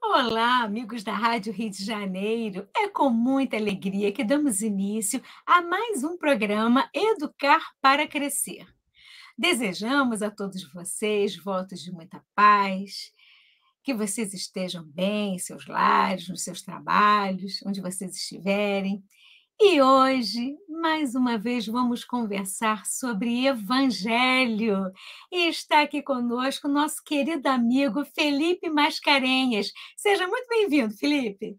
Olá, amigos da Rádio Rio de Janeiro. É com muita alegria que damos início a mais um programa Educar para Crescer. Desejamos a todos vocês votos de muita paz, que vocês estejam bem em seus lares, nos seus trabalhos, onde vocês estiverem, e hoje, mais uma vez, vamos conversar sobre Evangelho. E está aqui conosco nosso querido amigo Felipe Mascarenhas. Seja muito bem-vindo, Felipe.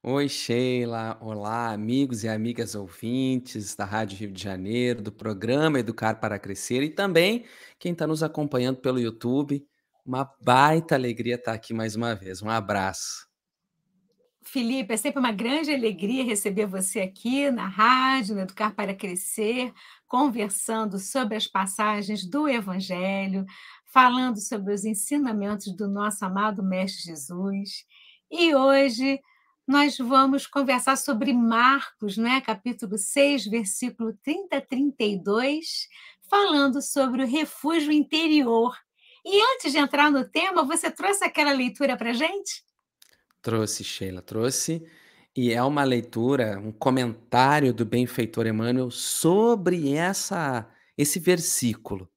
Oi, Sheila. Olá, amigos e amigas ouvintes da Rádio Rio de Janeiro, do programa Educar para Crescer e também quem está nos acompanhando pelo YouTube. Uma baita alegria estar aqui mais uma vez. Um abraço. Felipe, é sempre uma grande alegria receber você aqui na rádio, no Educar para Crescer, conversando sobre as passagens do Evangelho, falando sobre os ensinamentos do nosso amado Mestre Jesus. E hoje nós vamos conversar sobre Marcos, né? capítulo 6, versículo 30 a 32, falando sobre o refúgio interior. E antes de entrar no tema, você trouxe aquela leitura para gente? Trouxe, Sheila, trouxe. E é uma leitura, um comentário do benfeitor Emmanuel sobre essa, esse versículo.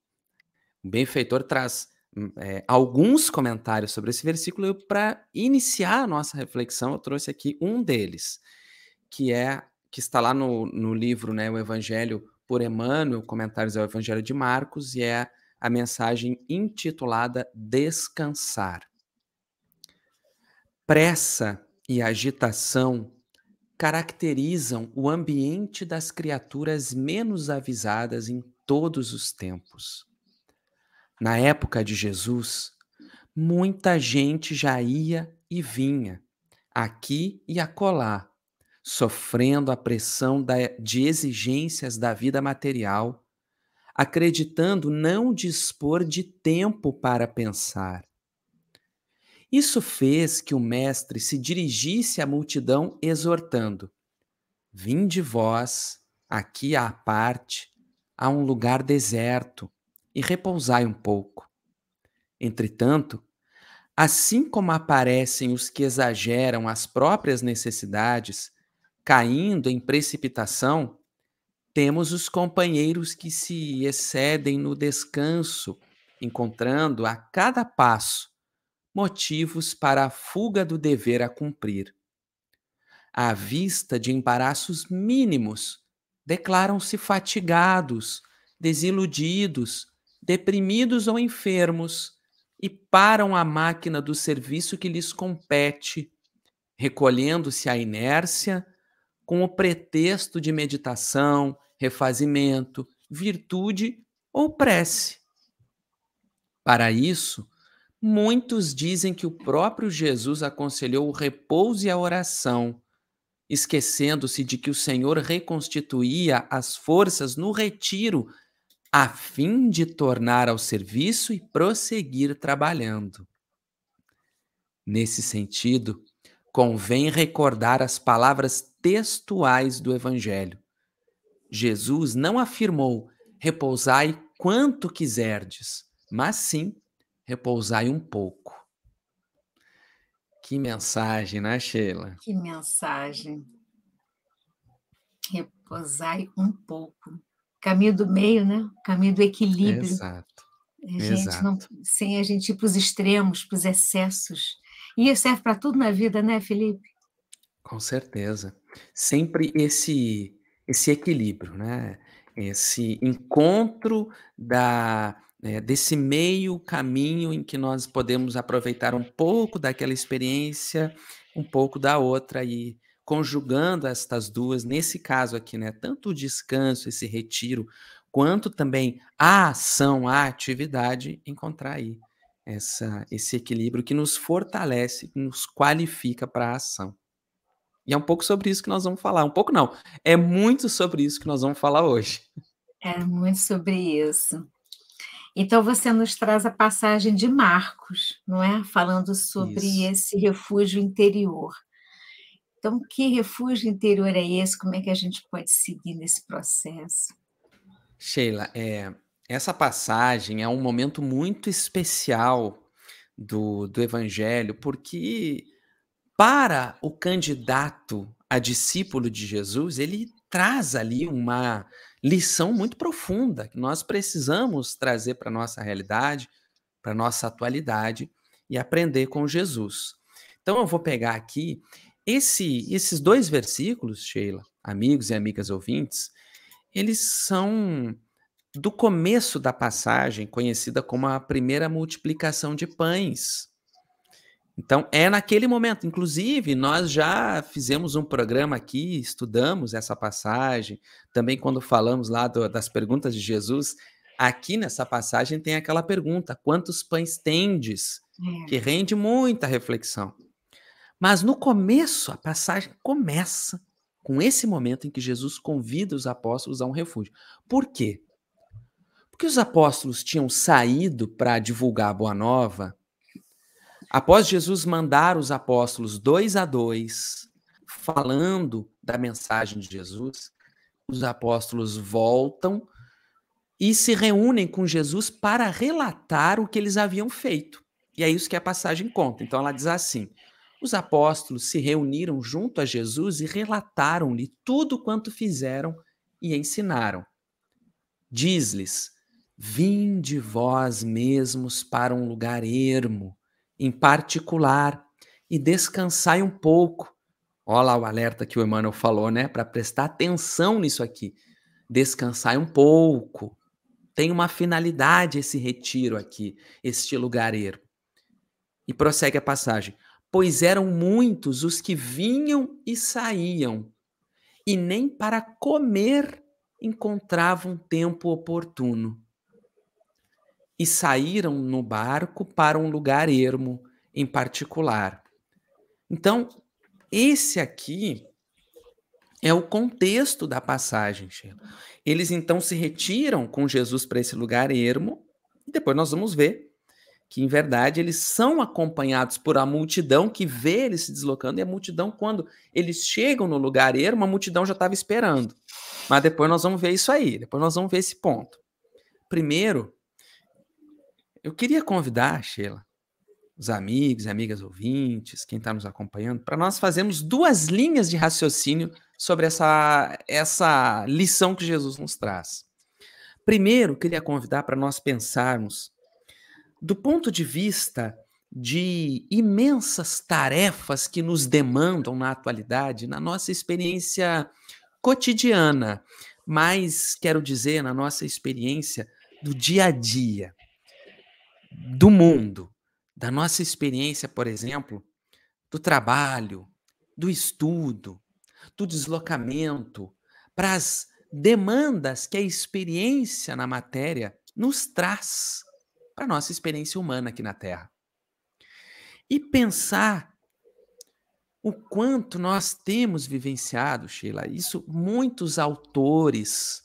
O benfeitor traz hum, é, alguns comentários sobre esse versículo e para iniciar a nossa reflexão eu trouxe aqui um deles, que é que está lá no, no livro, né, o Evangelho por Emmanuel, comentários ao Evangelho de Marcos, e é a mensagem intitulada Descansar pressa e agitação caracterizam o ambiente das criaturas menos avisadas em todos os tempos. Na época de Jesus, muita gente já ia e vinha, aqui e acolá, sofrendo a pressão da, de exigências da vida material, acreditando não dispor de tempo para pensar. Isso fez que o mestre se dirigisse à multidão exortando: Vinde vós aqui à parte, a um lugar deserto, e repousai um pouco. Entretanto, assim como aparecem os que exageram as próprias necessidades, caindo em precipitação, temos os companheiros que se excedem no descanso, encontrando a cada passo motivos para a fuga do dever a cumprir. À vista de embaraços mínimos, declaram-se fatigados, desiludidos, deprimidos ou enfermos e param a máquina do serviço que lhes compete, recolhendo-se à inércia com o pretexto de meditação, refazimento, virtude ou prece. Para isso, Muitos dizem que o próprio Jesus aconselhou o repouso e a oração, esquecendo-se de que o Senhor reconstituía as forças no retiro, a fim de tornar ao serviço e prosseguir trabalhando. Nesse sentido, convém recordar as palavras textuais do Evangelho. Jesus não afirmou: repousai quanto quiserdes, mas sim repousai um pouco. Que mensagem, né, Sheila? Que mensagem. Repousai um pouco. Caminho do meio, né? Caminho do equilíbrio. Exato. Gente Exato. Não, sem a gente ir para os extremos, para os excessos. E isso serve para tudo na vida, né, Felipe? Com certeza. Sempre esse esse equilíbrio, né? Esse encontro da né, desse meio caminho em que nós podemos aproveitar um pouco daquela experiência, um pouco da outra e conjugando estas duas, nesse caso aqui, né, tanto o descanso, esse retiro, quanto também a ação, a atividade, encontrar aí essa, esse equilíbrio que nos fortalece, que nos qualifica para a ação. E é um pouco sobre isso que nós vamos falar. Um pouco não, é muito sobre isso que nós vamos falar hoje. É muito sobre isso. Então você nos traz a passagem de Marcos, não é? Falando sobre Isso. esse refúgio interior. Então, que refúgio interior é esse? Como é que a gente pode seguir nesse processo? Sheila, é, essa passagem é um momento muito especial do, do Evangelho, porque para o candidato a discípulo de Jesus, ele traz ali uma lição muito profunda que nós precisamos trazer para a nossa realidade, para a nossa atualidade e aprender com Jesus. Então eu vou pegar aqui esse, esses dois versículos, Sheila, amigos e amigas ouvintes, eles são do começo da passagem conhecida como a primeira multiplicação de pães. Então, é naquele momento. Inclusive, nós já fizemos um programa aqui, estudamos essa passagem. Também, quando falamos lá do, das perguntas de Jesus, aqui nessa passagem tem aquela pergunta: quantos pães tendes? É. Que rende muita reflexão. Mas no começo, a passagem começa com esse momento em que Jesus convida os apóstolos a um refúgio. Por quê? Porque os apóstolos tinham saído para divulgar a Boa Nova Após Jesus mandar os apóstolos dois a dois, falando da mensagem de Jesus, os apóstolos voltam e se reúnem com Jesus para relatar o que eles haviam feito. E é isso que a passagem conta. Então ela diz assim: os apóstolos se reuniram junto a Jesus e relataram-lhe tudo quanto fizeram e ensinaram. Diz-lhes: Vinde vós mesmos para um lugar ermo em particular e descansai um pouco. Olha lá o alerta que o Emmanuel falou, né? Para prestar atenção nisso aqui. Descansai um pouco. Tem uma finalidade esse retiro aqui, este lugareiro. E prossegue a passagem. Pois eram muitos os que vinham e saíam, e nem para comer encontravam tempo oportuno e saíram no barco para um lugar ermo em particular. Então, esse aqui é o contexto da passagem, Eles então se retiram com Jesus para esse lugar ermo, e depois nós vamos ver que, em verdade, eles são acompanhados por a multidão que vê eles se deslocando, e a multidão, quando eles chegam no lugar ermo, a multidão já estava esperando. Mas depois nós vamos ver isso aí, depois nós vamos ver esse ponto. Primeiro, eu queria convidar, Sheila, os amigos, amigas ouvintes, quem está nos acompanhando, para nós fazermos duas linhas de raciocínio sobre essa, essa lição que Jesus nos traz. Primeiro, queria convidar para nós pensarmos do ponto de vista de imensas tarefas que nos demandam na atualidade, na nossa experiência cotidiana, mas quero dizer, na nossa experiência do dia a dia do mundo, da nossa experiência, por exemplo, do trabalho, do estudo, do deslocamento, para as demandas que a experiência na matéria nos traz para a nossa experiência humana aqui na Terra. E pensar o quanto nós temos vivenciado, Sheila, isso muitos autores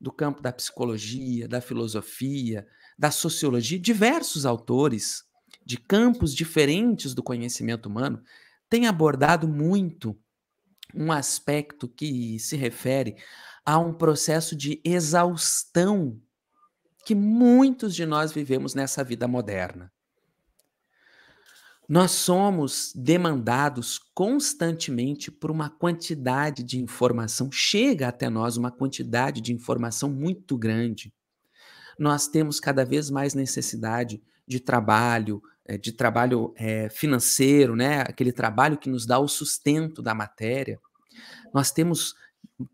do campo da psicologia, da filosofia, da sociologia, diversos autores de campos diferentes do conhecimento humano têm abordado muito um aspecto que se refere a um processo de exaustão que muitos de nós vivemos nessa vida moderna. Nós somos demandados constantemente por uma quantidade de informação, chega até nós uma quantidade de informação muito grande nós temos cada vez mais necessidade de trabalho, eh, de trabalho eh, financeiro, né? aquele trabalho que nos dá o sustento da matéria. Nós temos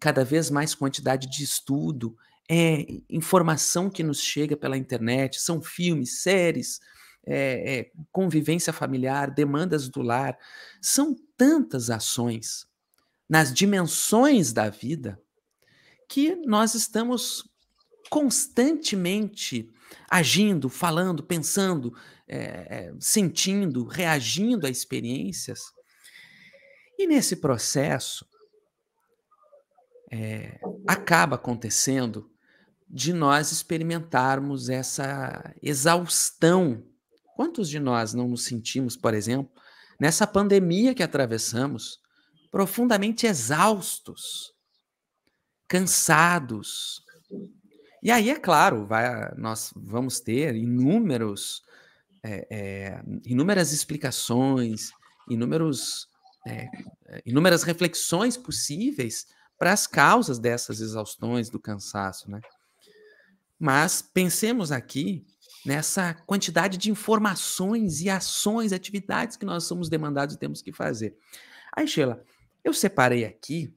cada vez mais quantidade de estudo, é, informação que nos chega pela internet, são filmes, séries, é, é, convivência familiar, demandas do lar. São tantas ações nas dimensões da vida que nós estamos constantemente agindo, falando, pensando, é, sentindo, reagindo a experiências. E nesse processo, é, acaba acontecendo de nós experimentarmos essa exaustão. Quantos de nós não nos sentimos, por exemplo, nessa pandemia que atravessamos, profundamente exaustos, cansados, e aí, é claro, vai, ah, nós vamos ter inúmeros, é, é, inúmeras explicações, inúmeros, é, inúmeras reflexões possíveis para as causas dessas exaustões do cansaço, né? Mas pensemos aqui nessa quantidade de informações e ações, atividades que nós somos demandados e temos que fazer. Aí, Sheila, eu separei aqui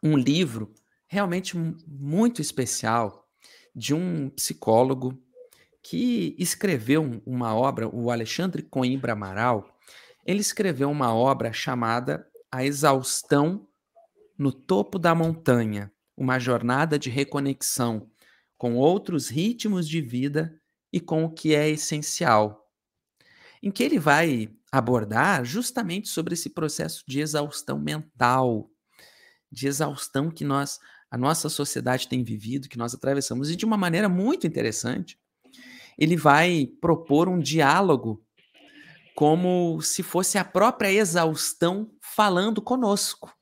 um livro realmente muito especial de um psicólogo que escreveu uma obra, o Alexandre Coimbra Amaral. Ele escreveu uma obra chamada A Exaustão no Topo da Montanha Uma Jornada de Reconexão com outros ritmos de vida e com o que é essencial. Em que ele vai abordar justamente sobre esse processo de exaustão mental, de exaustão que nós a nossa sociedade tem vivido, que nós atravessamos, e de uma maneira muito interessante, ele vai propor um diálogo como se fosse a própria exaustão falando conosco.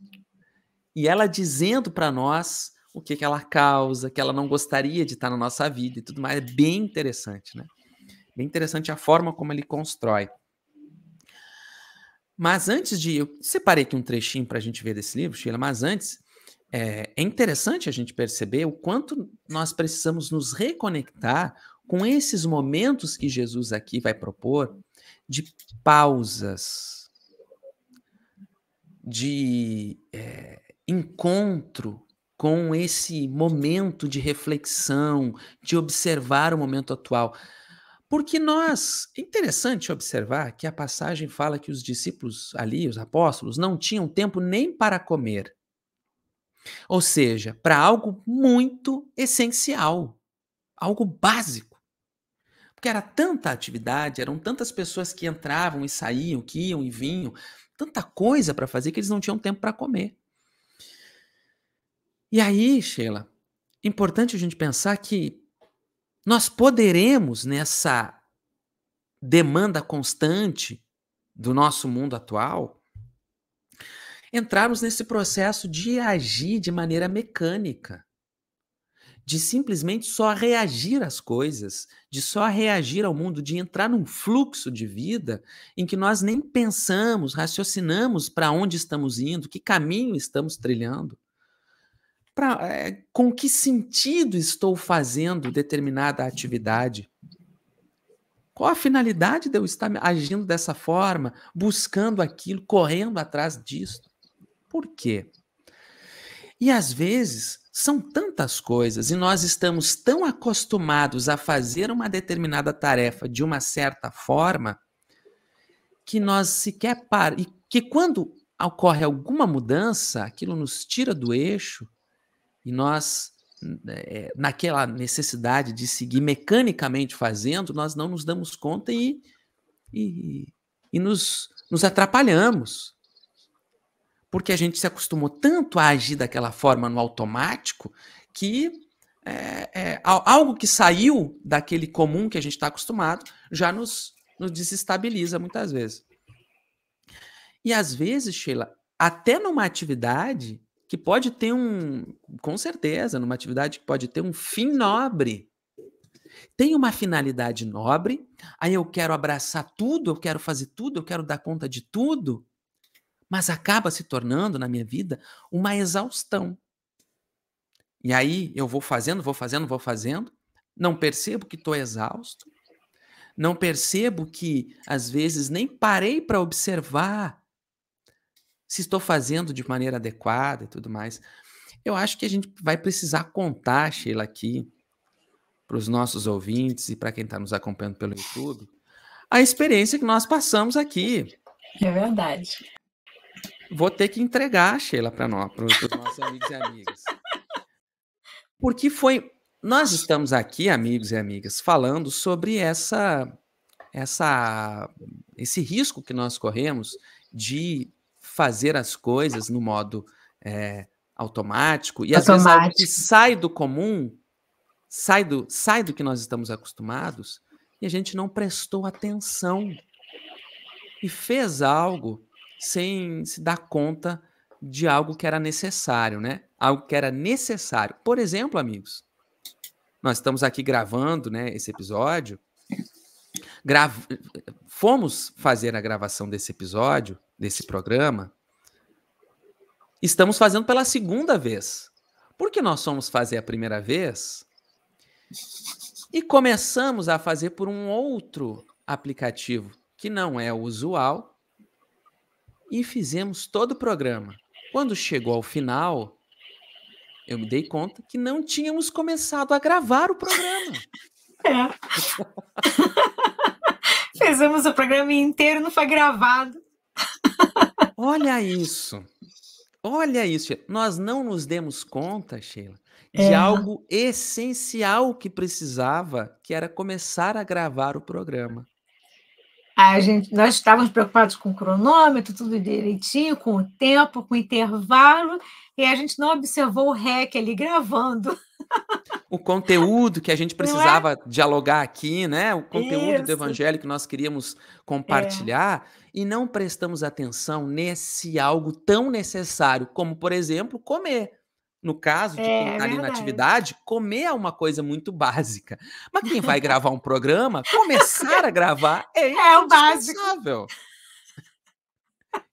E ela dizendo para nós o que, que ela causa, que ela não gostaria de estar na nossa vida e tudo mais. É bem interessante, né? Bem interessante a forma como ele constrói. Mas antes de. Eu separei aqui um trechinho para a gente ver desse livro, Sheila, mas antes é, é interessante a gente perceber o quanto nós precisamos nos reconectar com esses momentos que Jesus aqui vai propor de pausas, de é, encontro com esse momento de reflexão, de observar o momento atual. Porque nós, é interessante observar que a passagem fala que os discípulos ali, os apóstolos, não tinham tempo nem para comer. Ou seja, para algo muito essencial, algo básico. Porque era tanta atividade, eram tantas pessoas que entravam e saíam, que iam e vinham, tanta coisa para fazer que eles não tinham tempo para comer. E aí, Sheila, importante a gente pensar que nós poderemos nessa demanda constante do nosso mundo atual entrarmos nesse processo de agir de maneira mecânica, de simplesmente só reagir às coisas, de só reagir ao mundo, de entrar num fluxo de vida em que nós nem pensamos, raciocinamos para onde estamos indo, que caminho estamos trilhando. Pra, é, com que sentido estou fazendo determinada atividade? Qual a finalidade de eu estar agindo dessa forma, buscando aquilo, correndo atrás disso? Por quê? E às vezes são tantas coisas e nós estamos tão acostumados a fazer uma determinada tarefa de uma certa forma que nós sequer paramos. E que quando ocorre alguma mudança, aquilo nos tira do eixo e nós, é, naquela necessidade de seguir mecanicamente fazendo, nós não nos damos conta e, e, e nos, nos atrapalhamos porque a gente se acostumou tanto a agir daquela forma no automático que é, é, algo que saiu daquele comum que a gente está acostumado já nos, nos desestabiliza muitas vezes. E às vezes, Sheila, até numa atividade que pode ter um, com certeza, numa atividade que pode ter um fim nobre. Tem uma finalidade nobre, aí eu quero abraçar tudo, eu quero fazer tudo, eu quero dar conta de tudo mas acaba se tornando na minha vida uma exaustão. E aí eu vou fazendo, vou fazendo, vou fazendo, não percebo que estou exausto, não percebo que às vezes nem parei para observar se estou fazendo de maneira adequada e tudo mais. Eu acho que a gente vai precisar contar, Sheila, aqui para os nossos ouvintes e para quem está nos acompanhando pelo YouTube, a experiência que nós passamos aqui. É verdade. Vou ter que entregar a Sheila para nós, para os nossos amigos e amigas. Porque foi. Nós estamos aqui, amigos e amigas, falando sobre essa, essa, esse risco que nós corremos de fazer as coisas no modo é, automático e às vezes algo que sai do comum, sai do, sai do que nós estamos acostumados e a gente não prestou atenção e fez algo sem se dar conta de algo que era necessário, né? Algo que era necessário. Por exemplo, amigos, nós estamos aqui gravando, né, esse episódio. Gra... Fomos fazer a gravação desse episódio, desse programa. Estamos fazendo pela segunda vez. Porque nós fomos fazer a primeira vez e começamos a fazer por um outro aplicativo que não é o usual e fizemos todo o programa. Quando chegou ao final, eu me dei conta que não tínhamos começado a gravar o programa. É. Fizemos o programa inteiro, não foi gravado. Olha isso. Olha isso. Nós não nos demos conta, Sheila, de é. algo essencial que precisava, que era começar a gravar o programa. A gente, nós estávamos preocupados com o cronômetro, tudo direitinho, com o tempo, com o intervalo, e a gente não observou o REC ali gravando. O conteúdo que a gente é? precisava é? dialogar aqui, né? O conteúdo Isso. do evangelho que nós queríamos compartilhar, é. e não prestamos atenção nesse algo tão necessário como, por exemplo, comer no caso de é, é quem está ali na atividade, comer é uma coisa muito básica. Mas quem vai gravar um programa, começar a gravar é, é o básico.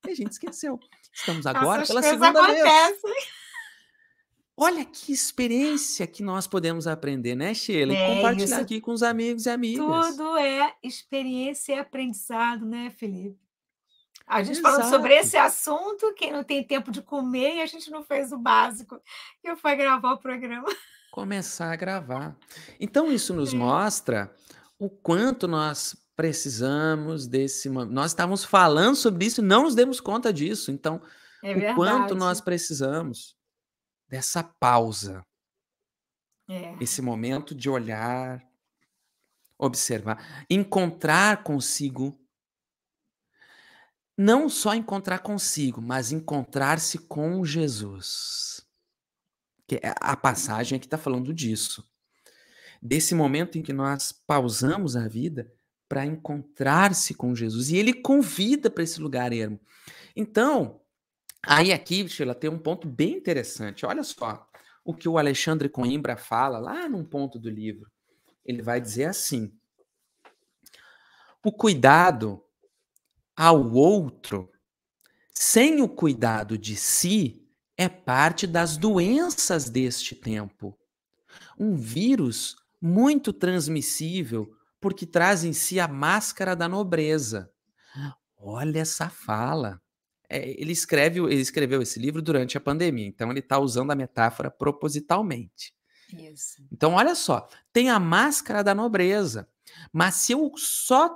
E a gente esqueceu. Estamos agora Nossa, pela segunda vez. Olha que experiência que nós podemos aprender, né, Sheila? É, e compartilhar isso... aqui com os amigos e amigas. Tudo é experiência e aprendizado, né, Felipe? A gente Exato. falando sobre esse assunto, quem não tem tempo de comer e a gente não fez o básico. E foi gravar o programa. Começar a gravar. Então, isso nos é. mostra o quanto nós precisamos desse. Nós estávamos falando sobre isso e não nos demos conta disso. Então, é o quanto nós precisamos dessa pausa. É. Esse momento de olhar, observar, encontrar consigo não só encontrar consigo, mas encontrar-se com Jesus. Que é a passagem aqui está falando disso. Desse momento em que nós pausamos a vida para encontrar-se com Jesus. E ele convida para esse lugar ermo. Então, aí aqui, Sheila, tem um ponto bem interessante. Olha só o que o Alexandre Coimbra fala lá num ponto do livro. Ele vai dizer assim: o cuidado ao outro, sem o cuidado de si, é parte das doenças deste tempo. Um vírus muito transmissível, porque traz em si a máscara da nobreza. Olha essa fala. É, ele, escreve, ele escreveu esse livro durante a pandemia, então ele está usando a metáfora propositalmente. Isso. Então, olha só, tem a máscara da nobreza, mas se eu só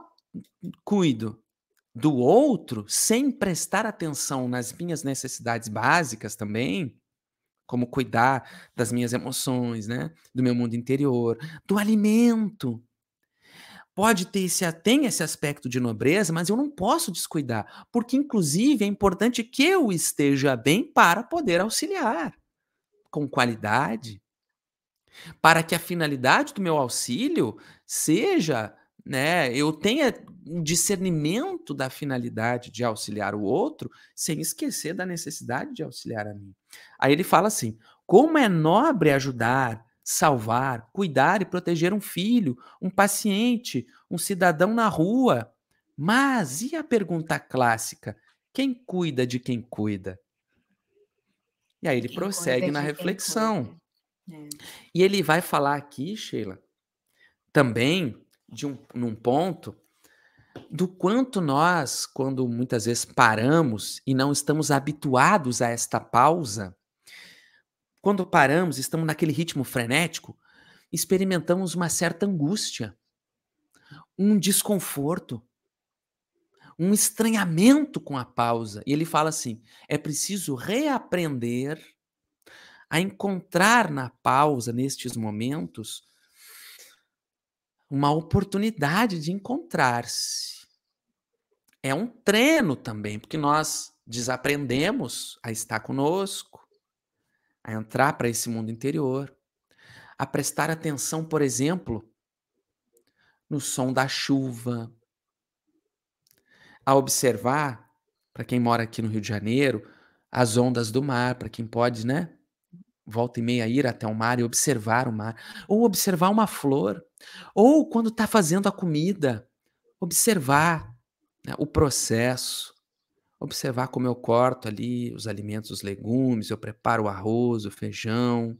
cuido do outro sem prestar atenção nas minhas necessidades básicas também, como cuidar das minhas emoções, né? Do meu mundo interior, do alimento. Pode ter esse, tem esse aspecto de nobreza, mas eu não posso descuidar, porque inclusive é importante que eu esteja bem para poder auxiliar com qualidade, para que a finalidade do meu auxílio seja né? Eu tenha um discernimento da finalidade de auxiliar o outro, sem esquecer da necessidade de auxiliar a mim. Aí ele fala assim: como é nobre ajudar, salvar, cuidar e proteger um filho, um paciente, um cidadão na rua. Mas e a pergunta clássica? Quem cuida de quem cuida? E aí ele quem prossegue na reflexão. É. E ele vai falar aqui, Sheila, também de um, num ponto do quanto nós, quando muitas vezes paramos e não estamos habituados a esta pausa, quando paramos, estamos naquele ritmo frenético, experimentamos uma certa angústia, um desconforto, um estranhamento com a pausa. E ele fala assim: é preciso reaprender a encontrar na pausa, nestes momentos, uma oportunidade de encontrar-se. É um treino também, porque nós desaprendemos a estar conosco, a entrar para esse mundo interior, a prestar atenção, por exemplo, no som da chuva, a observar, para quem mora aqui no Rio de Janeiro, as ondas do mar, para quem pode, né? Volta e meia ir até o mar e observar o mar, ou observar uma flor. Ou quando está fazendo a comida, observar né, o processo, observar como eu corto ali os alimentos, os legumes, eu preparo o arroz, o feijão.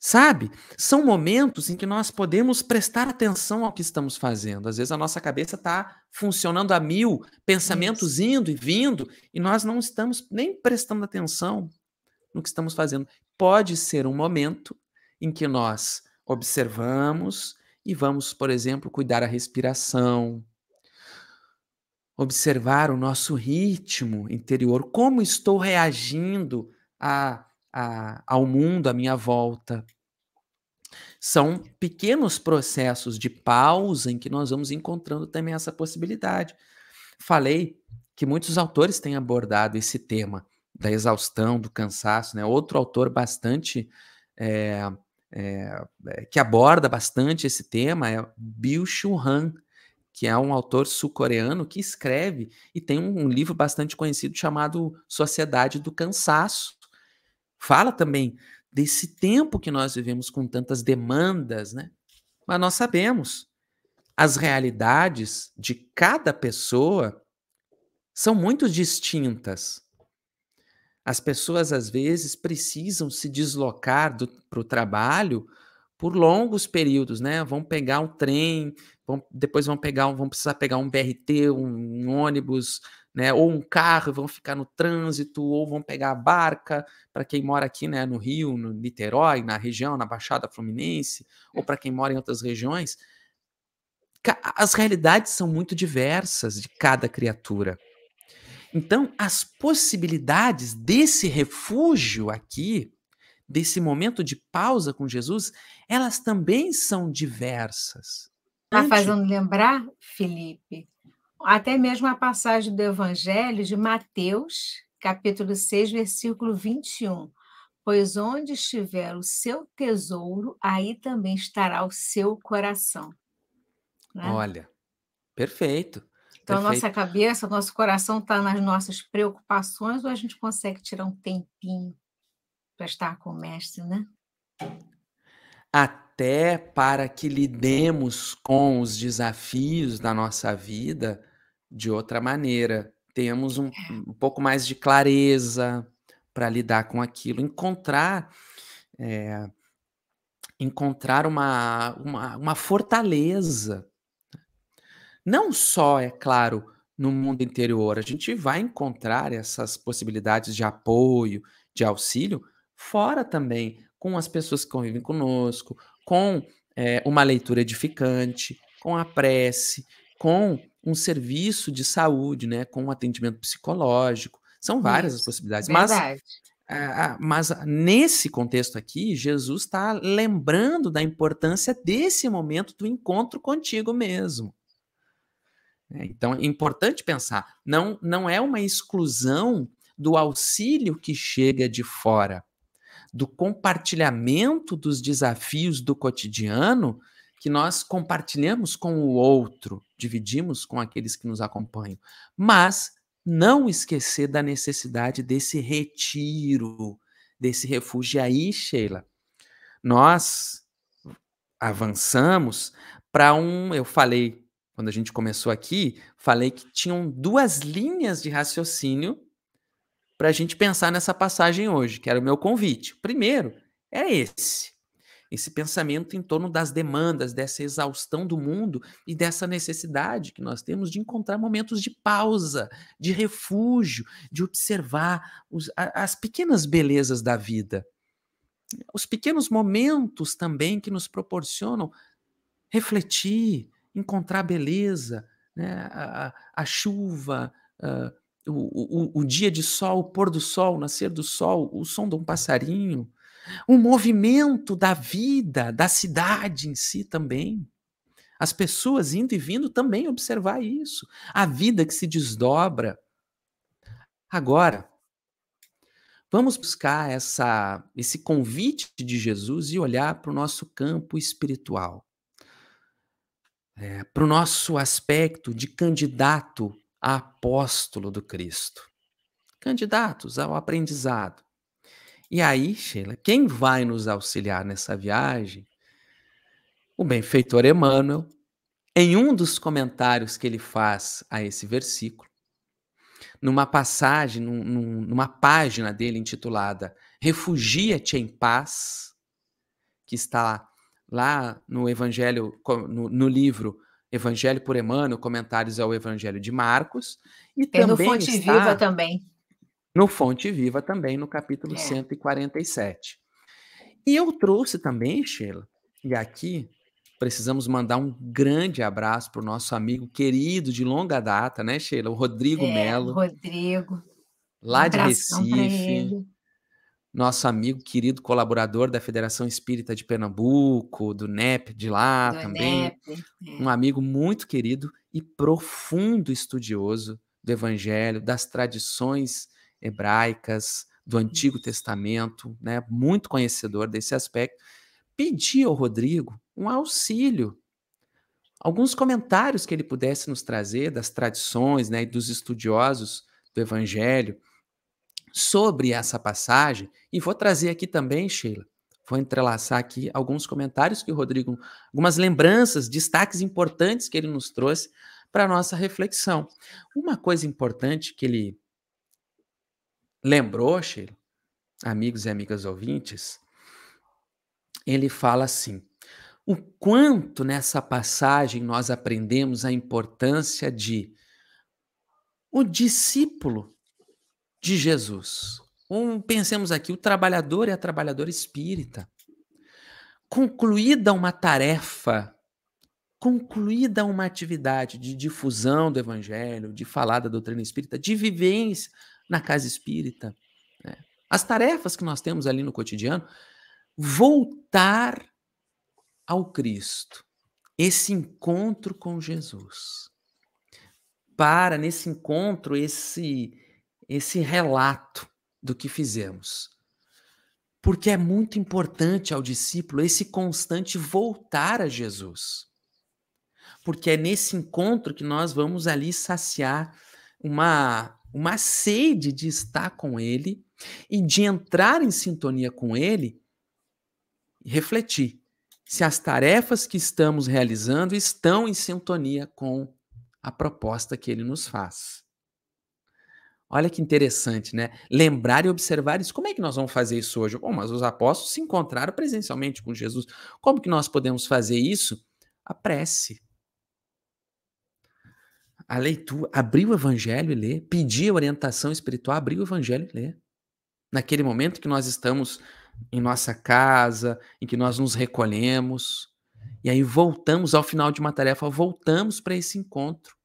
Sabe? São momentos em que nós podemos prestar atenção ao que estamos fazendo. Às vezes a nossa cabeça está funcionando a mil, pensamentos indo e vindo, e nós não estamos nem prestando atenção no que estamos fazendo. Pode ser um momento em que nós observamos e vamos, por exemplo, cuidar a respiração, observar o nosso ritmo interior, como estou reagindo a, a, ao mundo à minha volta. São pequenos processos de pausa em que nós vamos encontrando também essa possibilidade. Falei que muitos autores têm abordado esse tema da exaustão, do cansaço, né? Outro autor bastante é, é, que aborda bastante esse tema é Bill Shun Han, que é um autor sul-coreano que escreve e tem um, um, livro bastante conhecido chamado Sociedade do Cansaço. Fala também desse tempo que nós vivemos com tantas demandas, né? Mas nós sabemos as realidades de cada pessoa são muito distintas. As pessoas, às vezes, precisam se deslocar para o trabalho por longos períodos, né? Vão pegar um trem, vão, depois vão pegar, vão precisar pegar um BRT, um, um ônibus, né? Ou um carro, vão ficar no trânsito, ou vão pegar a barca. Para quem mora aqui, né? No Rio, no Niterói, na região, na Baixada Fluminense, ou uhum. para quem mora em outras regiões, as realidades são muito diversas de cada criatura. Então, as possibilidades desse refúgio aqui, desse momento de pausa com Jesus, elas também são diversas. Está fazendo lembrar, Felipe, até mesmo a passagem do Evangelho de Mateus, capítulo 6, versículo 21. Pois onde estiver o seu tesouro, aí também estará o seu coração. Né? Olha, perfeito. Então, Perfeito. a nossa cabeça, o nosso coração está nas nossas preocupações ou a gente consegue tirar um tempinho para estar com o mestre, né? Até para que lidemos com os desafios da nossa vida de outra maneira. Temos um, é. um pouco mais de clareza para lidar com aquilo. Encontrar. É, encontrar uma, uma, uma fortaleza não só, é claro, no mundo interior, a gente vai encontrar essas possibilidades de apoio, de auxílio, fora também, com as pessoas que convivem conosco, com é, uma leitura edificante, com a prece, com um serviço de saúde, né, com um atendimento psicológico. São várias Isso, as possibilidades. Verdade. Mas, ah, mas nesse contexto aqui, Jesus está lembrando da importância desse momento do encontro contigo mesmo. Né? Então é importante pensar, não, não é uma exclusão do auxílio que chega de fora, do compartilhamento dos desafios do cotidiano que nós compartilhamos com o outro, dividimos com aqueles que nos acompanham, mas não esquecer da necessidade desse retiro, desse refúgio. E aí, Sheila, nós avançamos para um, eu falei quando a gente começou aqui, falei que tinham duas linhas de raciocínio para a gente pensar nessa passagem hoje, que era o meu convite. primeiro é esse. Esse pensamento em torno das demandas, dessa exaustão do mundo e dessa necessidade que nós temos de encontrar momentos de pausa, de refúgio, de observar os, as pequenas belezas da vida, os pequenos momentos também que nos proporcionam refletir, encontrar beleza, né? a, a chuva, a, ah, o, o, o, dia de sol, o pôr do sol, o nascer do sol, o som de um passarinho, o movimento da vida, da cidade em si também. As pessoas indo e vindo também observar isso. A vida que se desdobra. Agora, vamos buscar essa, esse convite de Jesus e olhar para o nosso campo espiritual é, para o nosso aspecto de candidato a apóstolo do Cristo. Candidatos ao aprendizado. E aí, Sheila, quem vai nos auxiliar nessa viagem? O benfeitor Emmanuel, em um dos comentários que ele faz a esse versículo, numa passagem, num, numa página dele intitulada Refugia-te em Paz, que está lá lá no Evangelho, no, no livro Evangelho por Emmanuel, comentários ao Evangelho de Marcos. E Tem também no Fonte está Viva também. No Fonte Viva também, no capítulo é. 147. E eu trouxe também, Sheila, e aqui precisamos mandar um grande abraço para o nosso amigo querido de longa data, né, Sheila? O Rodrigo é, Melo. Rodrigo. Lá um de Recife nosso amigo, querido colaborador da Federação Espírita de Pernambuco, do NEP de lá do também. NEP, é. Um amigo muito querido e profundo estudioso do Evangelho, das tradições hebraicas, do Antigo Isso. Testamento, né? muito conhecedor desse aspecto, pedir ao Rodrigo um auxílio, alguns comentários que ele pudesse nos trazer das tradições né? e dos estudiosos do Evangelho sobre essa passagem, e vou trazer aqui também, Sheila, vou entrelaçar aqui alguns comentários que o Rodrigo, algumas lembranças, destaques importantes que ele nos trouxe para a nossa reflexão. Uma coisa importante que ele lembrou, Sheila, amigos e amigas ouvintes, ele fala assim: o quanto nessa passagem nós aprendemos a importância de o discípulo de Jesus. Um, pensemos aqui, o trabalhador e a trabalhadora espírita. Concluída uma tarefa, concluída uma atividade de difusão do evangelho, de falar da doutrina espírita, de vivência na casa espírita, né? as tarefas que nós temos ali no cotidiano, voltar ao Cristo, esse encontro com Jesus. Para nesse encontro, esse esse relato do que fizemos. Porque é muito importante ao discípulo esse constante voltar a Jesus. Porque é nesse encontro que nós vamos ali saciar uma, uma sede de estar com Ele e de entrar em sintonia com Ele e refletir se as tarefas que estamos realizando estão em sintonia com a proposta que Ele nos faz. Olha que interessante, né? Lembrar e observar isso. Como é que nós vamos fazer isso hoje? Bom, mas os apóstolos se encontraram presencialmente com Jesus. Como que nós podemos fazer isso? A prece. A leitura, abrir o evangelho e ler, pedir orientação espiritual, abrir o evangelho e ler. Naquele momento que nós estamos em nossa casa, em que nós nos recolhemos, e aí voltamos ao final de uma tarefa, voltamos para esse encontro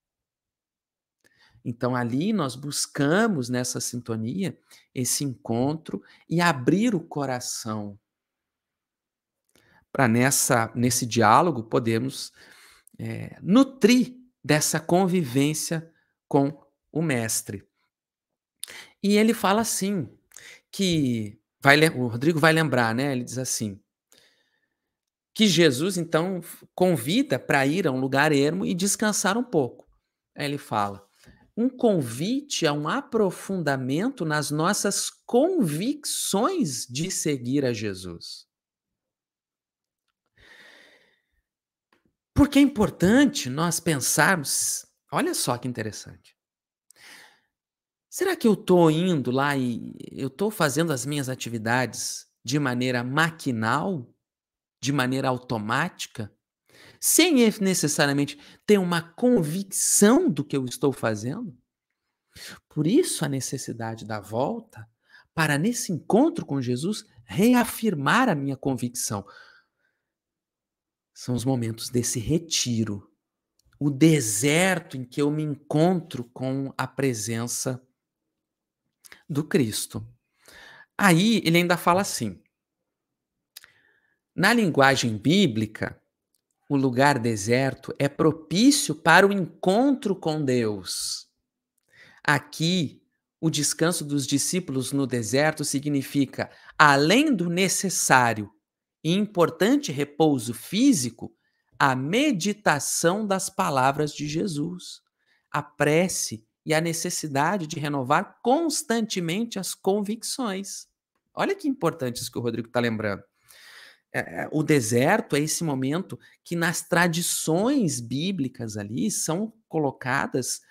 então, ali nós buscamos nessa sintonia esse encontro e abrir o coração para nessa nesse diálogo podemos é, nutrir dessa convivência com o mestre. E ele fala assim que vai o Rodrigo vai lembrar, né? Ele diz assim que Jesus então convida para ir a um lugar ermo e descansar um pouco. Aí ele fala: um convite a um aprofundamento nas nossas convicções de seguir a Jesus. Porque é importante nós pensarmos, olha só que interessante. Será que eu estou indo lá e eu estou fazendo as minhas atividades de maneira maquinal, de maneira automática, sem necessariamente ter uma convicção do que eu estou fazendo? Por isso a necessidade da volta para nesse encontro com Jesus reafirmar a minha convicção. São os momentos desse retiro, o deserto em que eu me encontro com a presença do Cristo. Aí ele ainda fala assim: na linguagem bíblica, o lugar deserto é propício para o encontro com Deus. Aqui, o descanso dos discípulos no deserto significa, além do necessário e importante repouso físico, a meditação das palavras de Jesus, a prece e a necessidade de renovar constantemente as convicções. Olha que importante isso que o Rodrigo está lembrando. É, é, o deserto é esse momento que nas tradições bíblicas ali são colocadas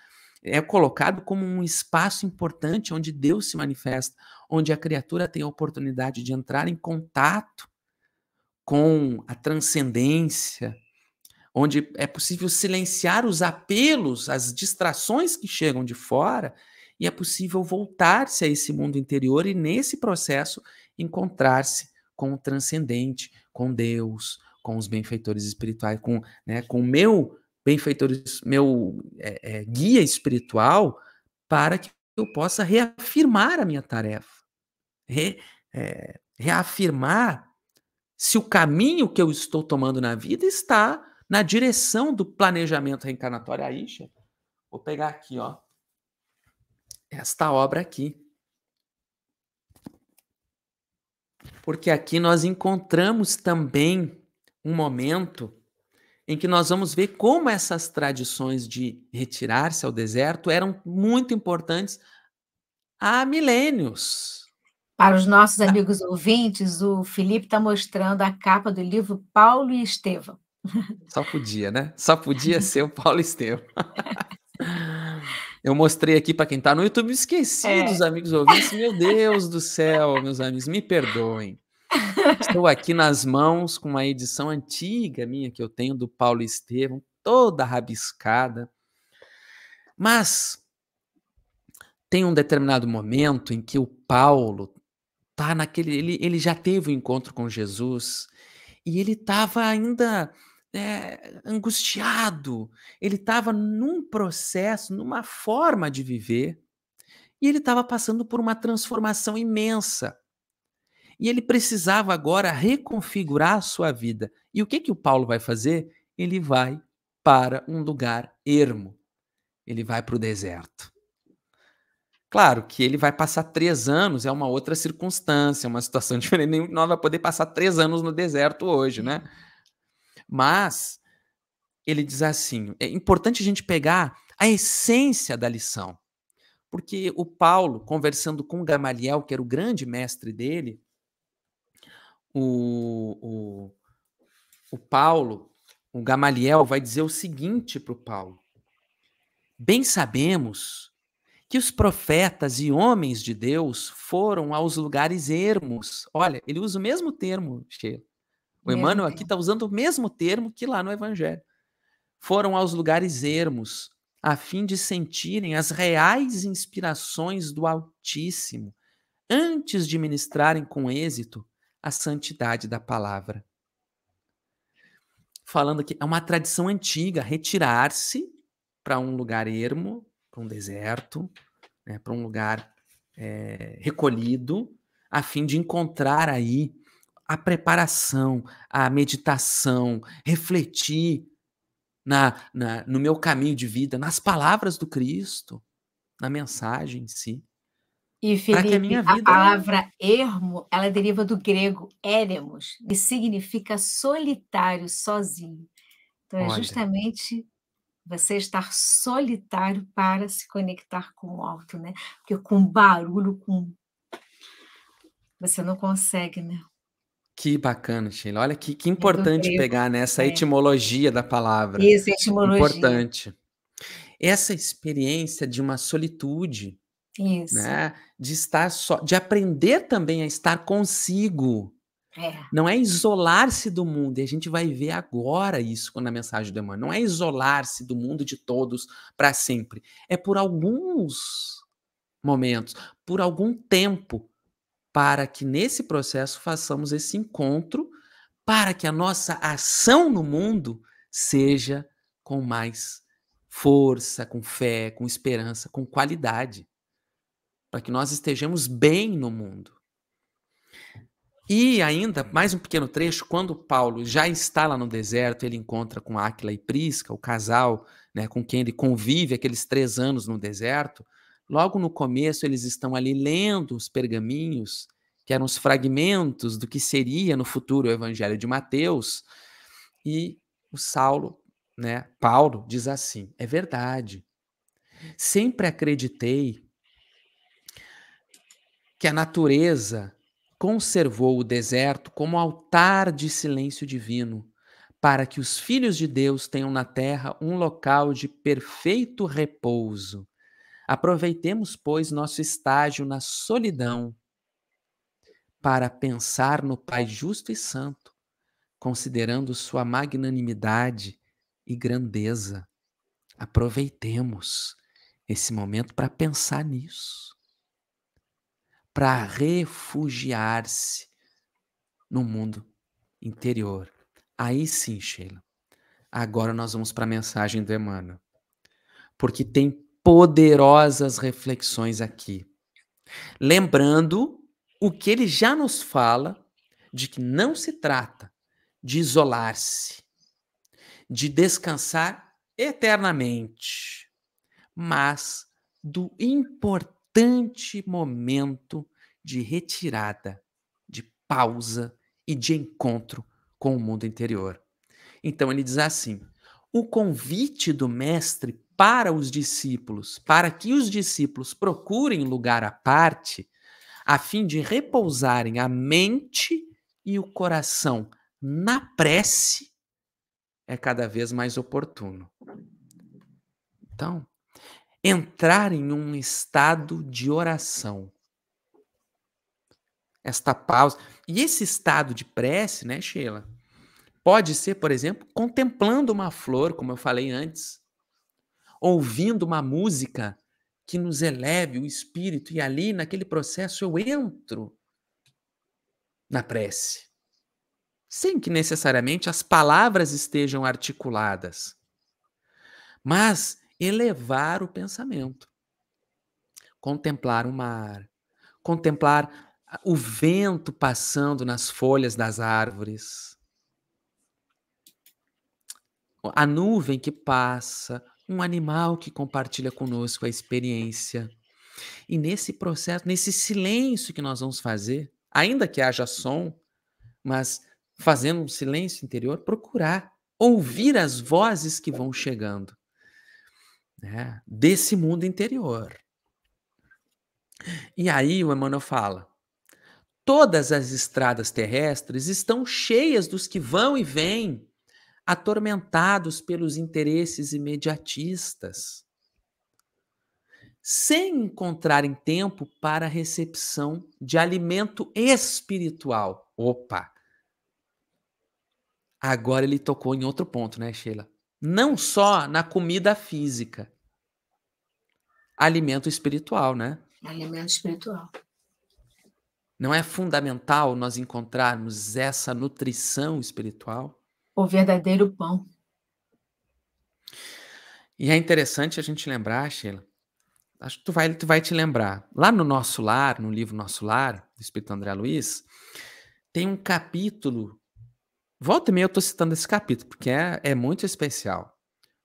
é colocado como um espaço importante onde Deus se manifesta, onde a criatura tem a oportunidade de entrar em contato com a transcendência, onde é possível silenciar os apelos, as distrações que chegam de fora, e é possível voltar-se a esse mundo interior e, nesse processo, encontrar-se com o transcendente, com Deus, com os benfeitores espirituais, com né, com meu benfeitor, meu é, é, guia espiritual, para que eu possa reafirmar a minha tarefa, Re, é, reafirmar se o caminho que eu estou tomando na vida está na direção do planejamento reencarnatório. Aí, vou pegar aqui, ó, esta obra aqui. porque aqui nós encontramos também um momento em que nós vamos ver como essas tradições de retirar-se ao deserto eram muito importantes há milênios. Para os nossos amigos ouvintes, o Felipe está mostrando a capa do livro Paulo e Estevão. Só podia, né? Só podia ser o Paulo e Estevão. Eu mostrei aqui para quem está no YouTube, esqueci é. dos amigos ouvintes. Meu Deus do céu, meus amigos, me perdoem. Estou aqui nas mãos com uma edição antiga minha que eu tenho do Paulo Estevam, toda rabiscada. Mas tem um determinado momento em que o Paulo tá naquele ele, ele já teve o um encontro com Jesus e ele estava ainda é, angustiado, ele estava num processo, numa forma de viver, e ele estava passando por uma transformação imensa. E ele precisava agora reconfigurar a sua vida. E o que, que o Paulo vai fazer? Ele vai para um lugar ermo. Ele vai para o deserto. Claro que ele vai passar três anos, é uma outra circunstância, é uma situação diferente. Nós vai poder passar três anos no deserto hoje, né? Uhum. Mas ele diz assim: é importante a gente pegar a essência da lição. Porque o Paulo, conversando com Gamaliel, que era o grande mestre dele, o, o, o Paulo, o Gamaliel, vai dizer o seguinte para o Paulo: Bem sabemos que os profetas e homens de Deus foram aos lugares ermos. Olha, ele usa o mesmo termo, Sheila o Emmanuel aqui está usando o mesmo termo que lá no Evangelho. Foram aos lugares ermos, a fim de sentirem as reais inspirações do Altíssimo, antes de ministrarem com êxito a santidade da palavra. Falando aqui, é uma tradição antiga retirar-se para um lugar ermo, para um deserto, né, para um lugar é, recolhido, a fim de encontrar aí a preparação, a meditação, refletir na, na, no meu caminho de vida, nas palavras do Cristo, na mensagem em si. E Felipe, a, vida, a né? palavra né? ermo, ela deriva do grego eremos, e significa solitário, sozinho. Então é Olha. é justamente você estar solitário para se conectar com o alto, né? Porque com barulho, com você não consegue, né? Que bacana, Sheila. Olha que, que importante é pegar nessa né, é. etimologia da palavra. Isso, etimologia. Importante. Essa experiência de uma solitude, Isso. né? De estar só, de aprender também a estar consigo. É. Não é isolar-se do mundo, e a gente vai ver agora isso na mensagem do Emmanuel. Não é isolar-se do mundo de todos para sempre. É por alguns momentos, por algum tempo, para que nesse processo façamos esse encontro, para que a nossa ação no mundo seja com mais força, com fé, com esperança, com qualidade, para que nós estejamos bem no mundo. E ainda, mais um pequeno trecho, quando Paulo já está lá no deserto, ele encontra com Áquila e Prisca, o casal né, com quem ele convive aqueles três anos no deserto, Logo no começo, eles estão ali lendo os pergaminhos, que eram os fragmentos do que seria no futuro o Evangelho de Mateus, e o Saulo, né, Paulo, diz assim: é verdade. Sempre acreditei que a natureza conservou o deserto como altar de silêncio divino, para que os filhos de Deus tenham na terra um local de perfeito repouso. Aproveitemos, pois, nosso estágio na solidão para pensar no Pai justo e santo, considerando sua magnanimidade e grandeza. Aproveitemos esse momento para pensar nisso, para refugiar-se no mundo interior. Aí sim, Sheila. Agora nós vamos para a mensagem do Emmanuel. Porque tem poderosas reflexões aqui. Lembrando o que ele já nos fala de que não se trata de isolar-se, de descansar eternamente, mas do importante momento de retirada, de pausa e de encontro com o mundo interior. Então ele diz assim: o convite do Mestre para os discípulos, para que os discípulos procurem lugar à parte, a fim de repousarem a mente e o coração na prece, é cada vez mais oportuno. Então, entrar em um estado de oração. Esta pausa. E esse estado de prece, né, Sheila? Pode ser, por exemplo, contemplando uma flor, como eu falei antes, ouvindo uma música que nos eleve o espírito, e ali, naquele processo, eu entro na prece, sem que necessariamente as palavras estejam articuladas, mas elevar o pensamento, contemplar o mar, contemplar o vento passando nas folhas das árvores, a nuvem que passa, um animal que compartilha conosco a experiência. E nesse processo, nesse silêncio que nós vamos fazer, ainda que haja som, mas fazendo um silêncio interior, procurar ouvir as vozes que vão chegando né, desse mundo interior. E aí o Emmanuel fala: todas as estradas terrestres estão cheias dos que vão e vêm atormentados pelos interesses imediatistas, sem encontrarem tempo para a recepção de alimento espiritual. Opa! Agora ele tocou em outro ponto, né, Sheila? Não só na comida física, alimento espiritual, né? Alimento espiritual. Não é fundamental nós encontrarmos essa nutrição espiritual? o verdadeiro pão. E é interessante a gente lembrar, Sheila, acho que tu vai, tu vai te lembrar. Lá no Nosso Lar, no livro Nosso Lar, do Espírito André Luiz, tem um capítulo. Volta e meia eu estou citando esse capítulo, porque é, é muito especial.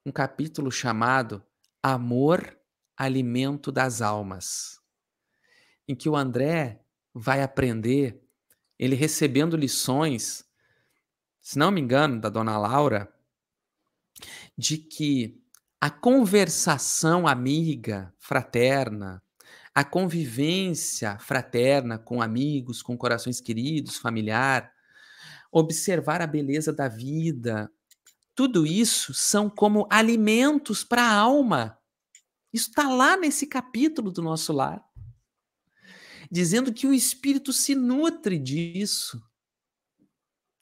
Um capítulo chamado Amor, Alimento das Almas, em que o André vai aprender, ele recebendo lições se não me engano, da dona Laura, de que a conversação amiga, fraterna, a convivência fraterna com amigos, com corações queridos, familiar, observar a beleza da vida, tudo isso são como alimentos para a alma. Isso está lá nesse capítulo do nosso lar. Dizendo que o espírito se nutre disso,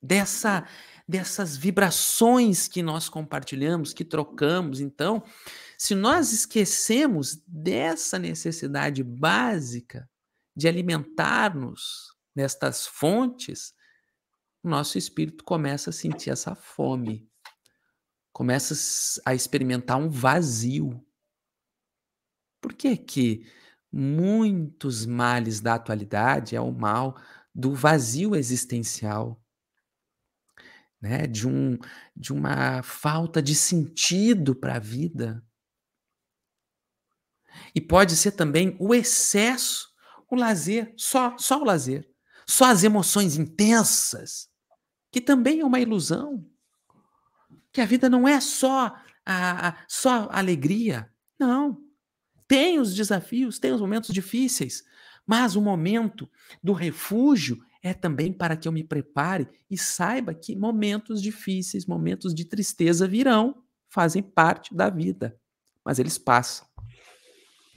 dessa dessas vibrações que nós compartilhamos, que trocamos. Então, se nós esquecemos dessa necessidade básica de alimentar-nos nestas fontes, nosso espírito começa a sentir essa fome, começa a experimentar um vazio. Por que que muitos males da atualidade é o mal do vazio existencial? né? de, um, de uma falta de sentido para a vida. E pode ser também o excesso, o lazer, só, só o lazer, só as emoções intensas, que também é uma ilusão. Que a vida não é só a, a só alegria, não. Tem os desafios, tem os momentos difíceis, mas o momento do refúgio é também para que eu me prepare e saiba que momentos difíceis, momentos de tristeza virão, fazem parte da vida, mas eles passam.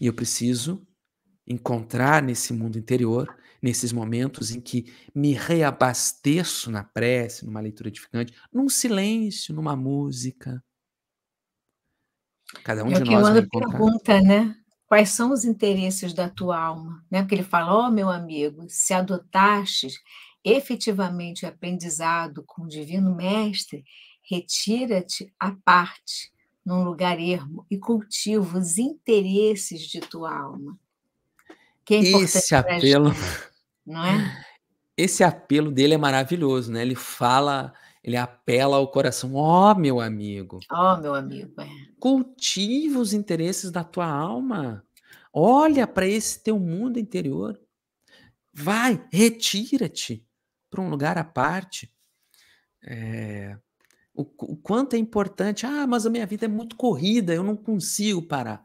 E eu preciso encontrar nesse mundo interior, nesses momentos em que me reabasteço na prece, numa leitura edificante, num silêncio, numa música. Cada um é de que nós. Vai pergunta, né? quais são os interesses da tua alma, né? Porque ele fala, ó oh, meu amigo, se adotaste efetivamente o aprendizado com o divino mestre, retira-te à parte, num lugar ermo, e cultiva os interesses de tua alma. Que é Esse apelo, gente, não é? Esse apelo dele é maravilhoso, né? Ele fala ele apela ao coração. Ó, oh, meu amigo. Ó, oh, meu amigo. É. Cultiva os interesses da tua alma. Olha para esse teu mundo interior. Vai, retira-te para um lugar à parte. É, o, o quanto é importante. Ah, mas a minha vida é muito corrida, eu não consigo parar.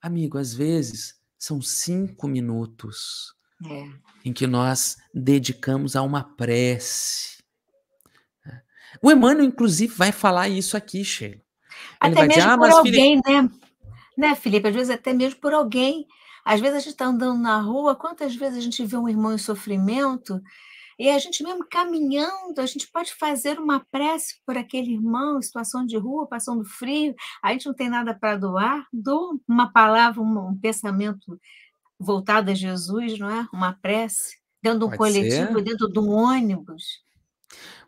Amigo, às vezes são cinco minutos é. em que nós dedicamos a uma prece, o Emmanuel, inclusive, vai falar isso aqui, Sheila. Ele até mesmo dizer, ah, por alguém, né? Né, Felipe? Às vezes até mesmo por alguém. Às vezes a gente está andando na rua, quantas vezes a gente vê um irmão em sofrimento e a gente mesmo caminhando, a gente pode fazer uma prece por aquele irmão em situação de rua, passando frio, a gente não tem nada para doar, dou uma palavra, um, um, pensamento voltado a Jesus, não é? Uma prece, dentro de um pode coletivo, ser. dentro de um ônibus.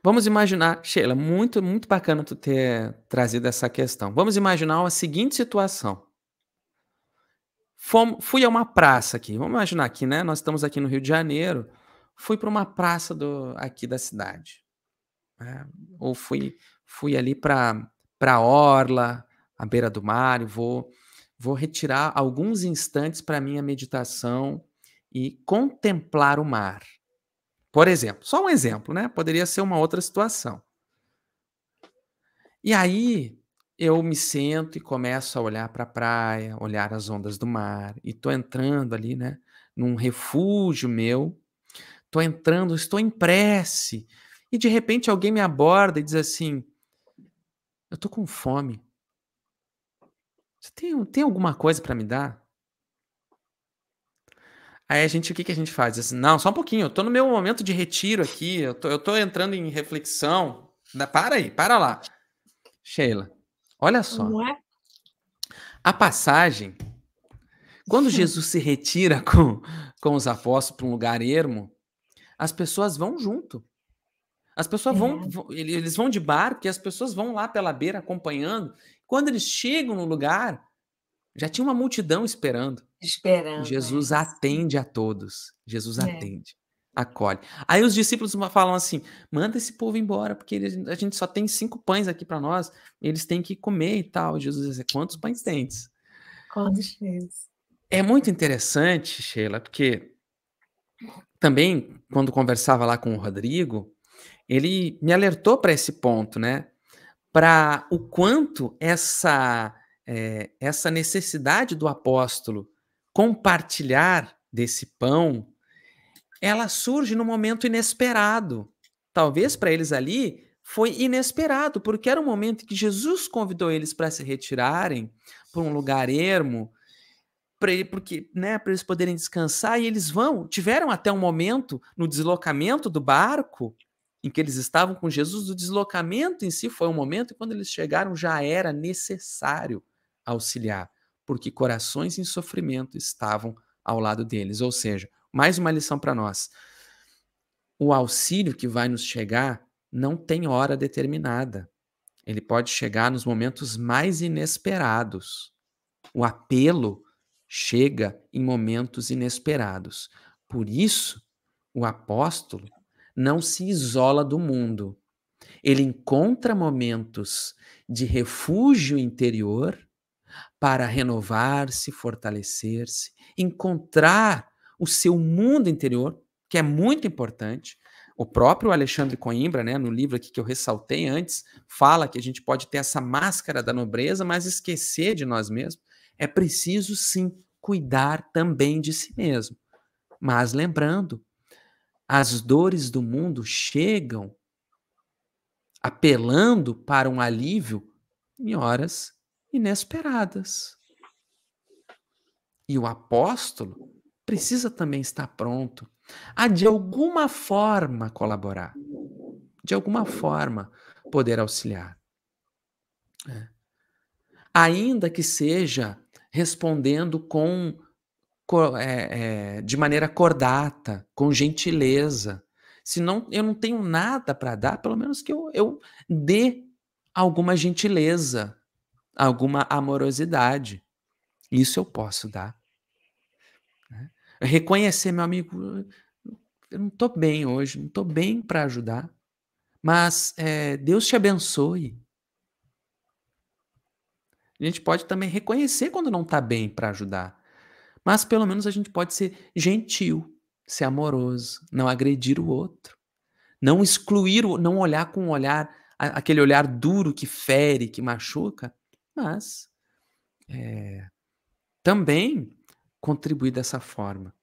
Vamos imaginar, Sheila, muito, muito bacana tu ter trazido essa questão. Vamos imaginar a seguinte situação. Fom, fui a uma praça aqui. Vamos imaginar aqui, né? Nós estamos aqui no Rio de Janeiro. Fui para uma praça do, aqui da cidade. Né? Ou fui, fui ali para a orla, à beira do mar, e vou, vou retirar alguns instantes para minha meditação e contemplar o mar. Por exemplo, só um exemplo, né? Poderia ser uma outra situação. E aí eu me sento e começo a olhar para a praia, olhar as ondas do mar, e tô entrando ali, né, num refúgio meu. Tô entrando, estou em prece. E de repente alguém me aborda e diz assim: "Eu tô com fome. Você tem, tem alguma coisa para me dar?" Aí a gente, o que, que a gente faz? Assim, não, só um pouquinho, eu tô no meu momento de retiro aqui, eu tô, eu tô entrando em reflexão. para aí, para lá. Sheila, olha só. É? A passagem, quando Jesus se retira com, com os apóstolos para um lugar ermo, as pessoas vão junto. As pessoas vão, é. eles vão de barco e as pessoas vão lá pela beira acompanhando. Quando eles chegam no lugar, já tinha uma multidão esperando. Esperando. Né. Jesus é. atende a todos. Jesus é. atende, acolhe. Aí os discípulos falam assim: manda esse povo embora, porque eles, a gente só tem cinco pães aqui para nós, eles têm que comer e tal. Jesus diz: quantos pães tens? Quantos pães? É muito interessante, Sheila, porque também, quando conversava lá com o Rodrigo, ele me alertou para esse ponto, né? Para o quanto essa, é, essa necessidade do apóstolo compartilhar desse pão, ela surge num momento inesperado. Talvez para eles ali foi inesperado, porque era um momento que Jesus convidou eles para se retirarem para um lugar ermo, para ele, porque, né, para eles poderem descansar e eles vão, tiveram até um momento no deslocamento do barco em que eles estavam com Jesus, o deslocamento em si foi um momento e quando eles chegaram já era necessário auxiliar porque corações em sofrimento estavam ao lado deles. Ou seja, mais uma lição para nós. O auxílio que vai nos chegar não tem hora determinada. Ele pode chegar nos momentos mais inesperados. O apelo chega em momentos inesperados. Por isso, o apóstolo não se isola do mundo. Ele encontra momentos de refúgio interior para renovar-se, fortalecer-se, encontrar o seu mundo interior, que é muito importante. O próprio Alexandre Coimbra, né, no livro aqui que eu ressaltei antes, fala que a gente pode ter essa máscara da nobreza, mas esquecer de nós mesmos. É preciso sim cuidar também de si mesmo. Mas lembrando, as dores do mundo chegam apelando para um alívio em horas inesperadas. E o apóstolo precisa também estar pronto a, de alguma forma, colaborar, de alguma forma, poder auxiliar. É. Ainda que seja respondendo com, com é, é, de maneira cordata, com gentileza. Se não, eu não tenho nada para dar, pelo menos que eu, eu dê alguma gentileza alguma amorosidade. Isso eu posso dar. Né? Reconhecer, meu amigo, eu não estou bem hoje, não estou bem para ajudar, mas é, Deus te abençoe. A gente pode também reconhecer quando não está bem para ajudar, mas pelo menos a gente pode ser gentil, ser amoroso, não agredir o outro, não excluir, não olhar com um olhar aquele olhar duro que fere, que machuca, mas é, também contribuir dessa forma.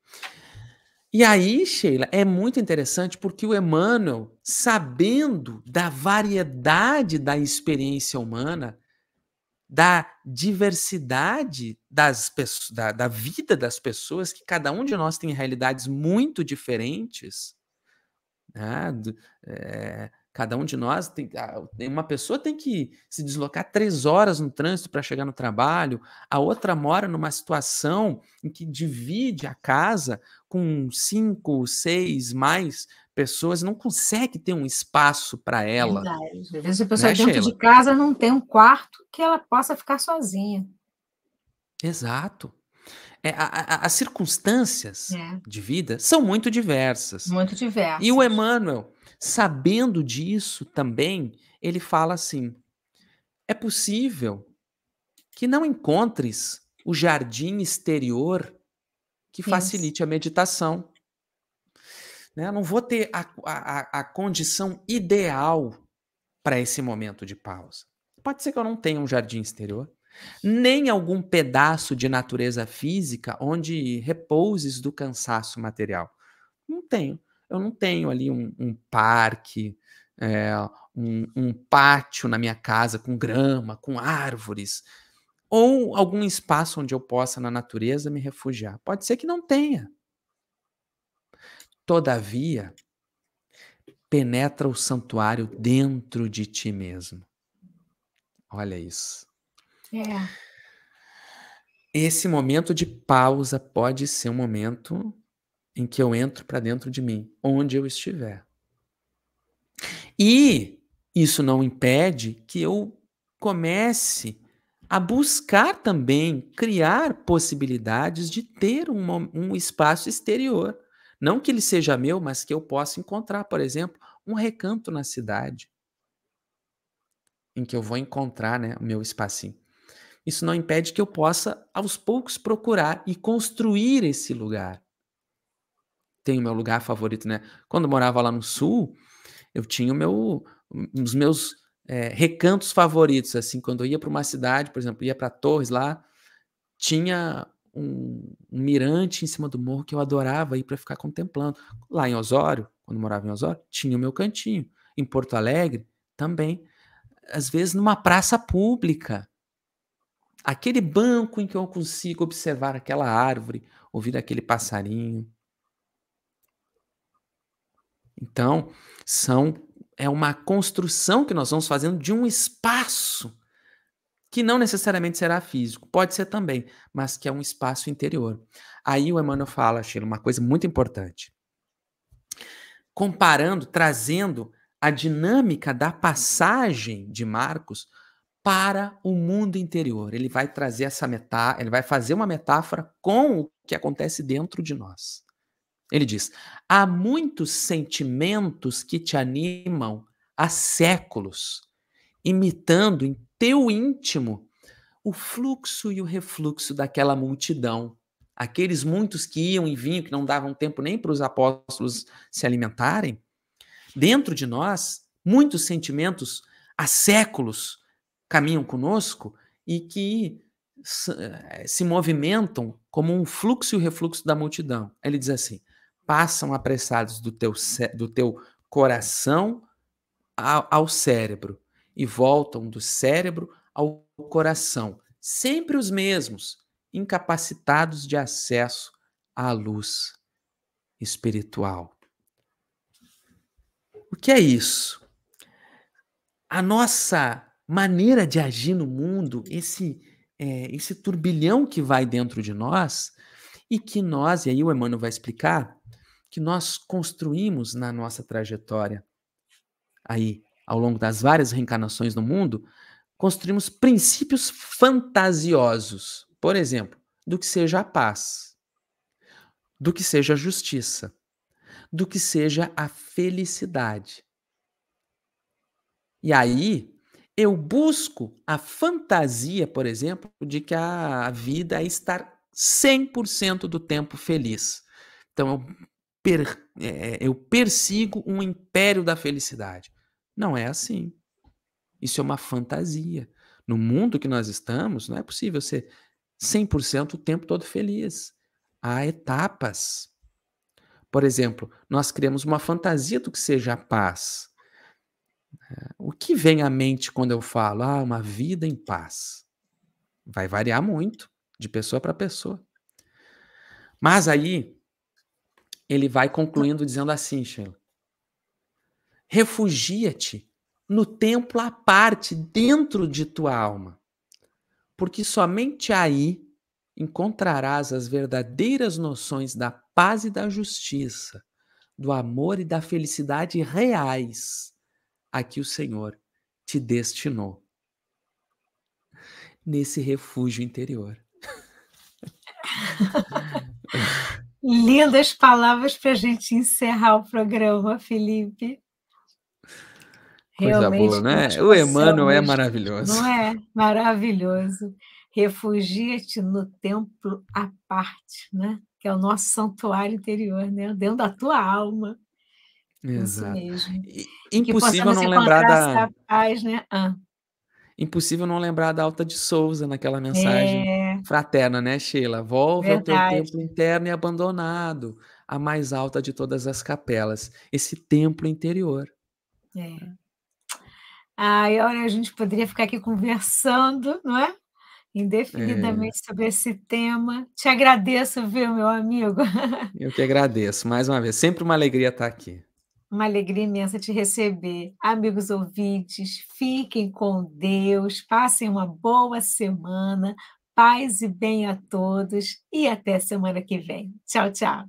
E aí, Sheila, é muito interessante porque o Emmanuel, sabendo da variedade da experiência humana, da diversidade das pessoas, da, da vida das pessoas, que cada um de nós tem realidades muito diferentes, né? É, Cada um de nós ah, tem. Uma pessoa tem que se deslocar três horas no trânsito para chegar no trabalho, a outra mora numa situação em que divide a casa com cinco, seis mais pessoas, não consegue ter um espaço para ela. Verdade. Às vezes a pessoa né, dentro Sheila? de casa não tem um quarto que ela possa ficar sozinha. Exato. É, a, a, as circunstâncias é. de vida são muito diversas. Muito diversas. E o Emmanuel Sabendo disso também, ele fala assim: é possível que não encontres o jardim exterior que facilite Isso. a meditação. Né? Não vou ter a, a, a condição ideal para esse momento de pausa. Pode ser que eu não tenha um jardim exterior, nem algum pedaço de natureza física onde repouses do cansaço material. Não tenho eu não tenho ali um, um parque, é, um, um pátio na minha casa com grama, com árvores, ou algum espaço onde eu possa, na natureza, me refugiar. Pode ser que não tenha. Todavia, penetra o santuário dentro de ti mesmo. Olha isso. É. Esse momento de pausa pode ser um momento em que eu entro para dentro de mim, onde eu estiver. E isso não impede que eu comece a buscar também criar possibilidades de ter um, um espaço exterior. Não que ele seja meu, mas que eu possa encontrar, por exemplo, um recanto na cidade em que eu vou encontrar né, o meu espacinho. Isso não impede que eu possa, aos poucos, procurar e construir esse lugar tenho meu lugar favorito, né? Quando eu morava lá no sul, eu tinha o meu, os meus é, recantos favoritos, assim, quando eu ia para uma cidade, por exemplo, ia para Torres lá, tinha um, um, mirante em cima do morro que eu adorava ir para ficar contemplando. Lá em Osório, quando eu morava em Osório, tinha o meu cantinho. Em Porto Alegre, também. Às vezes numa praça pública. Aquele banco em que eu consigo observar aquela árvore, ouvir aquele passarinho. Então, são é uma construção que nós vamos fazendo de um espaço que não necessariamente será físico, pode ser também, mas que é um espaço interior. Aí o Emmanuel fala, Sheila, uma coisa muito importante. Comparando, trazendo a dinâmica da passagem de Marcos para o mundo interior. Ele vai trazer essa metáfora, ele vai fazer uma metáfora com o que acontece dentro de nós. Ele diz: há muitos sentimentos que te animam há séculos, imitando em teu íntimo o fluxo e o refluxo daquela multidão. Aqueles muitos que iam e vinham, que não davam tempo nem para os apóstolos se alimentarem. Dentro de nós, muitos sentimentos há séculos caminham conosco e que se eh, movimentam como um fluxo e o refluxo da multidão. Ele diz assim: passam apressados do teu, do teu coração ao, ao cérebro e voltam do cérebro ao coração, sempre os mesmos, incapacitados de acesso à luz espiritual. O que é isso? A nossa maneira de agir no mundo, esse, é, esse turbilhão que vai dentro de nós e que nós, e aí o Emmanuel vai explicar, que nós construímos na nossa trajetória aí ao longo das várias reencarnações no mundo, construímos princípios fantasiosos, por exemplo, do que seja a paz, do que seja a justiça, do que seja a felicidade. E aí, eu busco a fantasia, por exemplo, de que a vida é estar 100% do tempo feliz. Então, eu per, é, é, é, eu persigo um império da felicidade. Não é assim. Isso é uma fantasia. No mundo que nós estamos, não é possível ser 100% o tempo todo feliz. Há etapas. Por exemplo, nós criamos uma fantasia do que seja a paz. O que vem à mente quando eu falo, ah, uma vida em paz? Vai variar muito de pessoa para pessoa. Mas aí, ele vai concluindo dizendo assim, Sheila: Refugia-te no templo à parte, dentro de tua alma, porque somente aí encontrarás as verdadeiras noções da paz e da justiça, do amor e da felicidade reais a que o Senhor te destinou. Nesse refúgio interior. Lindas palavras para a gente encerrar o programa, Felipe. Coisa Realmente, boa, né? O Emmanuel é maravilhoso. Não é? Maravilhoso. Refugia-te no templo à parte, né? Que é o nosso santuário interior, né? Dentro da tua alma. Exato. impossível não lembrar da paz, né? Ah. Impossível não lembrar da Alta de Souza naquela mensagem. É fraterna, né, Sheila? Volve Verdade. ao teu templo interno e abandonado, a mais alta de todas as capelas, esse templo interior. É. Ai, olha, a gente poderia ficar aqui conversando, não é? Indefinidamente é. sobre esse tema. Te agradeço, viu, meu amigo? Eu que agradeço, mais uma vez. Sempre uma alegria estar aqui. Uma alegria imensa te receber. Amigos ouvintes, fiquem com Deus, passem uma boa semana. Paz e bem a todos e até semana que vem. Tchau, tchau.